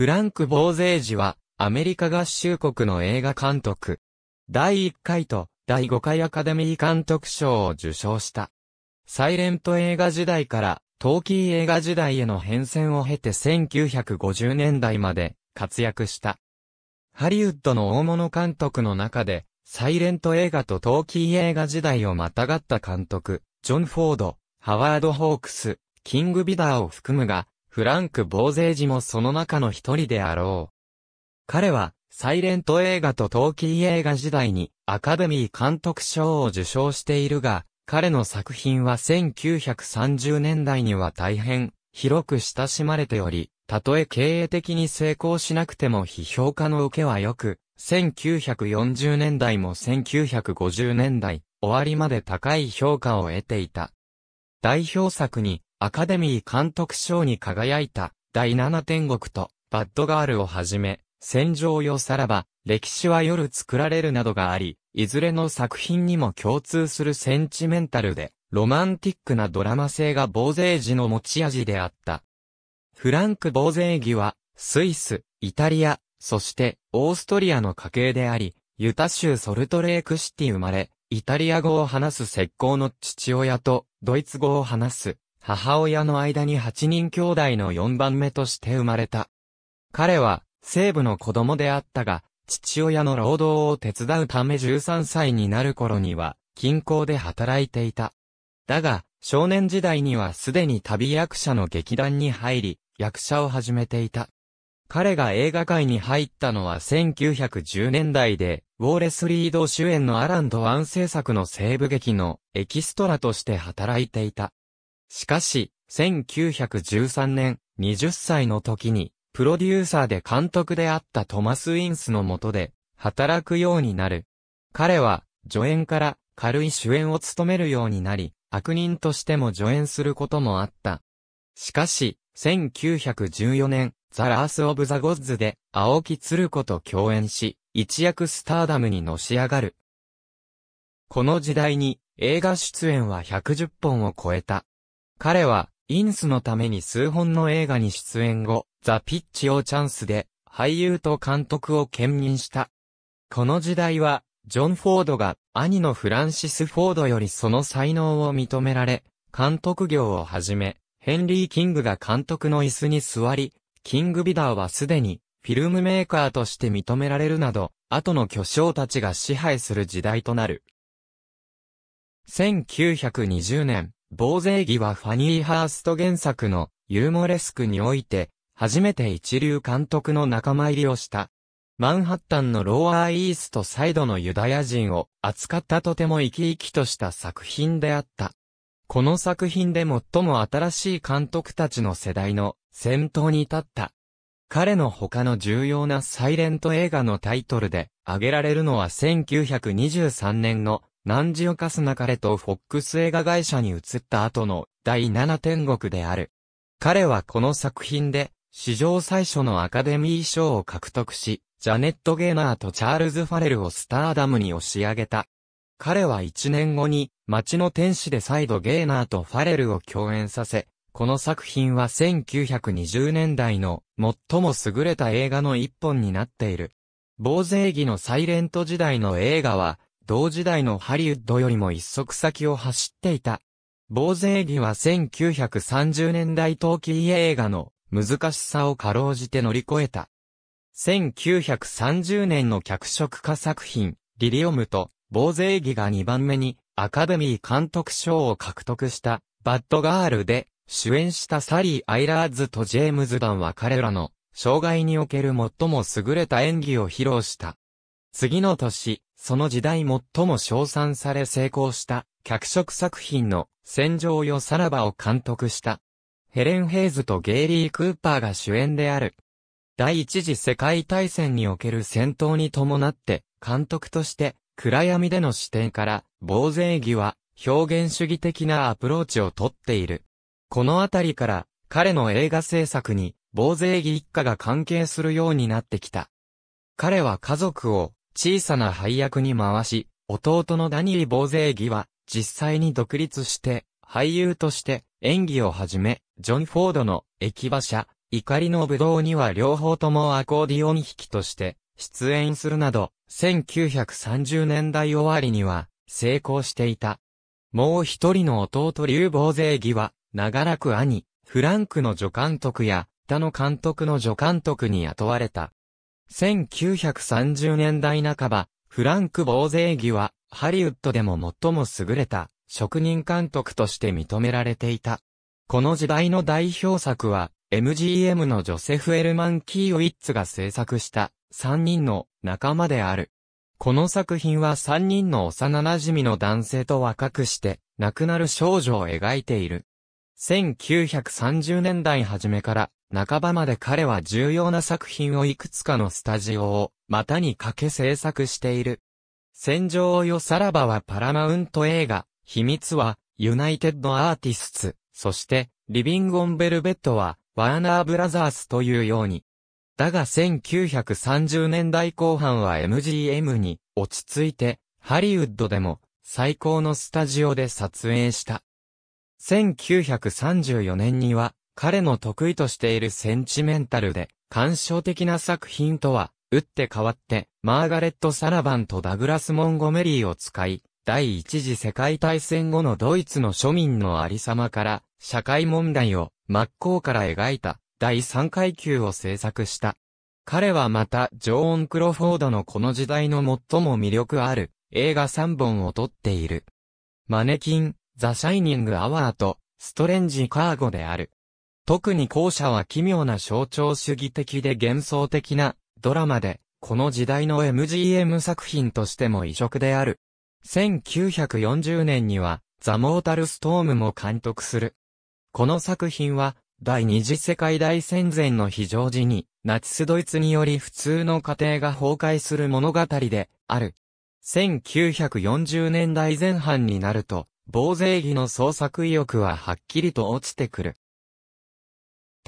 フランク・ボーゼージは、アメリカ合衆国の映画監督。第1回と第5回アカデミー監督賞を受賞した。サイレント映画時代から、トーキー映画時代への変遷を経て1950年代まで活躍した。ハリウッドの大物監督の中で、サイレント映画とトーキー映画時代をまたがった監督、ジョン・フォード、ハワード・ホークス、キング・ビダーを含むが、フランク・ボーゼージもその中の一人であろう。彼は、サイレント映画とトーキー映画時代にアカデミー監督賞を受賞しているが、彼の作品は1930年代には大変広く親しまれており、たとえ経営的に成功しなくても批評家の受けは良く、1940年代も1950年代終わりまで高い評価を得ていた。代表作にアカデミー監督賞に輝いた、第七天国と、バッドガールをはじめ、戦場よさらば、歴史は夜作られるなどがあり、いずれの作品にも共通するセンチメンタルで、ロマンティックなドラマ性が防税時の持ち味であった。フランク・ボーゼギは、スイス、イタリア、そして、オーストリアの家系であり、ユタ州ソルトレークシティ生まれ、イタリア語を話す石膏の父親と、ドイツ語を話す母親の間に8人兄弟の4番目として生まれた。彼は、西部の子供であったが、父親の労働を手伝うため13歳になる頃には、近郊で働いていた。だが、少年時代にはすでに旅役者の劇団に入り、役者を始めていた。彼が映画界に入ったのは1910年代で、ウォーレス・リード主演のアラン・ドワン制作の西部劇のエキストラとして働いていた。しかし、1913年、20歳の時に、プロデューサーで監督であったトマス・インスの下で、働くようになる。彼は、助演から軽い主演を務めるようになり、悪人としても助演することもあった。しかし、1914年、ザ・ラース・オブ・ザ・ゴッズで、青木鶴子と共演し、一躍スターダムにのし上がる。この時代に、映画出演は110本を超えた。彼は、インスのために数本の映画に出演後、ザ・ピッチをチャンスで、俳優と監督を兼任した。この時代は、ジョン・フォードが兄のフランシス・フォードよりその才能を認められ、監督業をはじめ、ヘンリー・キングが監督の椅子に座り、キング・ビダーはすでにフィルムメーカーとして認められるなど、後の巨匠たちが支配する時代となる。1920年、防税儀はファニー・ハースト原作のユーモレスクにおいて、初めて一流監督の仲間入りをした。マンハッタンのローアーイーストサイドのユダヤ人を扱ったとても生き生きとした作品であった。この作品で最も新しい監督たちの世代の先頭に立った。彼の他の重要なサイレント映画のタイトルで挙げられるのは1923年の何時をかすな？ナ彼とフォックス映画会社に移った後の第七天国である。彼はこの作品で、史上最初のアカデミー賞を獲得し、ジャネット・ゲーナーとチャールズ・ファレルをスターダムに押し上げた。彼は1年後に、街の天使で再度ゲーナーとファレルを共演させ、この作品は1920年代の最も優れた映画の一本になっている。防税儀のサイレント時代の映画は、同時代のハリウッドよりも一足先を走っていた。坊税ギは1930年代冬季映画の難しさをかろうじて乗り越えた。1930年の脚色家作品、リリオムと、坊税ギが2番目にアカデミー監督賞を獲得したバッドガールで主演したサリー・アイラーズとジェームズ・ダンは彼らの障害における最も優れた演技を披露した。次の年、その時代最も称賛され成功した脚色作品の戦場よさらばを監督した。ヘレン・ヘイズとゲイリー・クーパーが主演である。第一次世界大戦における戦闘に伴って、監督として暗闇での視点から防税義は表現主義的なアプローチをとっている。このあたりから彼の映画制作に防税義一家が関係するようになってきた。彼は家族を小さな配役に回し、弟のダニー・ボーゼーギは、実際に独立して、俳優として演技をはじめ、ジョン・フォードの駅馬車、怒りの武道には両方ともアコーディオン弾きとして出演するなど、1930年代終わりには成功していた。もう一人の弟リュボーゼーギは、長らく兄、フランクの助監督や、他の監督の助監督に雇われた。1930年代半ば、フランク・ボーゼーギは、ハリウッドでも最も優れた、職人監督として認められていた。この時代の代表作は、MGM のジョセフ・エルマン・キーウィッツが制作した、3人の仲間である。この作品は3人の幼馴染の男性と若くして、亡くなる少女を描いている。1930年代初めから半ばまで彼は重要な作品をいくつかのスタジオをまたにかけ制作している。戦場をよさらばはパラマウント映画、秘密はユナイテッドアーティスツ、そしてリビング・オン・ベルベットはワーナー・ブラザースというように。だが1930年代後半は MGM に落ち着いてハリウッドでも最高のスタジオで撮影した。1934年には彼の得意としているセンチメンタルで、感傷的な作品とは、打って変わって、マーガレット・サラバンとダグラス・モンゴメリーを使い、第一次世界大戦後のドイツの庶民のありさまから、社会問題を真っ向から描いた、第3階級を制作した。彼はまた、ジョーン・クロフォードのこの時代の最も魅力ある、映画3本を撮っている。マネキン、ザ・シャイニング・アワーと、ストレンジ・カーゴである。特に後者は奇妙な象徴主義的で幻想的なドラマで、この時代の MGM 作品としても異色である。1940年には、ザ・モータル・ストームも監督する。この作品は、第二次世界大戦前の非常時に、ナチスドイツにより普通の家庭が崩壊する物語で、ある。1940年代前半になると、防税儀の創作意欲ははっきりと落ちてくる。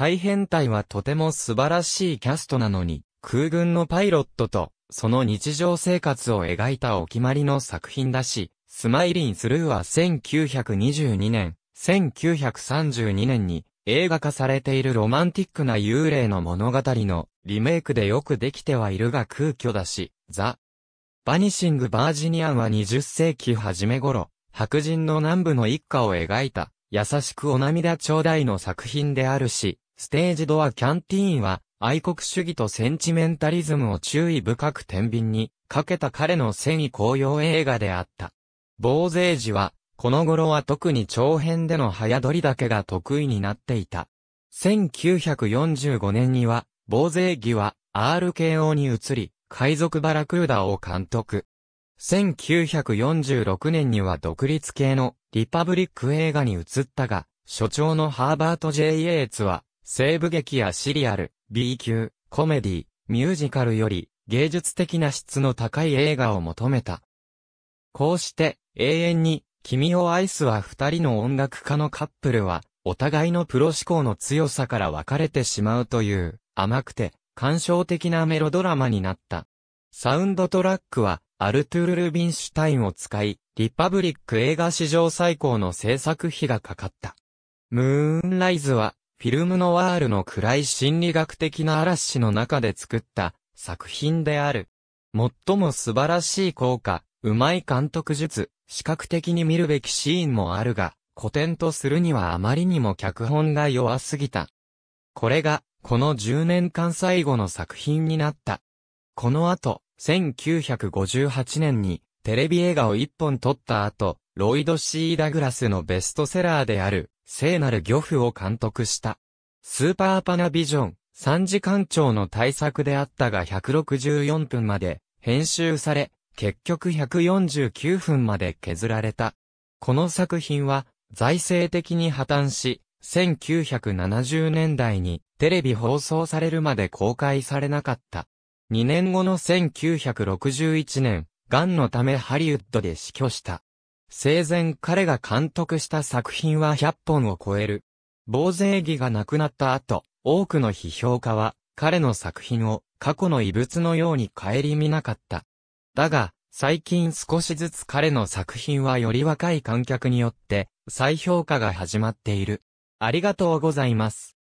大変体はとても素晴らしいキャストなのに、空軍のパイロットと、その日常生活を描いたお決まりの作品だし、スマイリンスルーは1922年、1932年に映画化されているロマンティックな幽霊の物語のリメイクでよくできてはいるが空虚だし、ザ・バニシング・バージニアンは20世紀初め頃、白人の南部の一家を描いた、優しくお涙頂戴の作品であるし、ステージドアキャンティーンは、愛国主義とセンチメンタリズムを注意深く天秤にかけた彼の戦意高揚映画であった。防税時は、この頃は特に長編での早撮りだけが得意になっていた。1945年には、防税儀は RKO に移り、海賊バラクーダを監督。1946年には独立系のリパブリック映画に移ったが、所長のハーバート・ J・ イエイツは西部劇やシリアル、B 級、コメディ、ミュージカルより芸術的な質の高い映画を求めた。こうして永遠に君を愛すは二人の音楽家のカップルはお互いのプロ思考の強さから分かれてしまうという甘くて感傷的なメロドラマになった。サウンドトラックはアルトゥール・ルビンシュタインを使い、リパブリック映画史上最高の制作費がかかった。ムーンライズはフィルムノワールの暗い心理学的な嵐の中で作った作品である。最も素晴らしい効果、うまい監督術、視覚的に見るべきシーンもあるが、古典とするにはあまりにも脚本が弱すぎた。これが、この10年間最後の作品になった。この後、1958年に、テレビ映画を一本撮った後、ロイド・シー・ダグラスのベストセラーである、聖なる漁夫を監督した。スーパーパナビジョン、3時間長の大作であったが164分まで編集され、結局149分まで削られた。この作品は財政的に破綻し、1970年代にテレビ放送されるまで公開されなかった。2年後の1961年、癌のためハリウッドで死去した。生前彼が監督した作品は100本を超える。防税義が亡くなった後、多くの批評家は、彼の作品を過去の遺物のように顧みなかった。だが、最近少しずつ彼の作品はより若い観客によって再評価が始まっている。ありがとうございます。